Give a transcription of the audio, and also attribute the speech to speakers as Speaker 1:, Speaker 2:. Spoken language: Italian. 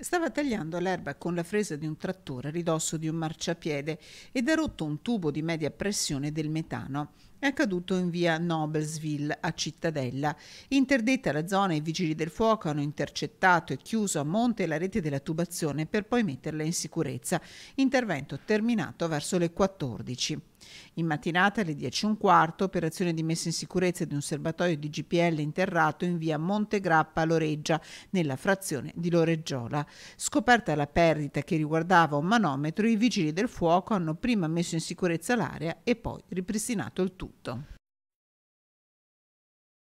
Speaker 1: Stava tagliando l'erba con la fresa di un trattore a ridosso di un marciapiede ed ha rotto un tubo di media pressione del metano. È accaduto in via Noblesville a Cittadella. Interdetta la zona, i vigili del fuoco hanno intercettato e chiuso a monte la rete della tubazione per poi metterla in sicurezza. Intervento terminato verso le 14. In mattinata alle 10.15 operazione di messa in sicurezza di un serbatoio di GPL interrato in via Monte Grappa Loreggia, nella frazione di Loreggiola. Scoperta la perdita che riguardava un manometro, i vigili del fuoco hanno prima messo in sicurezza l'area e poi ripristinato il tutto.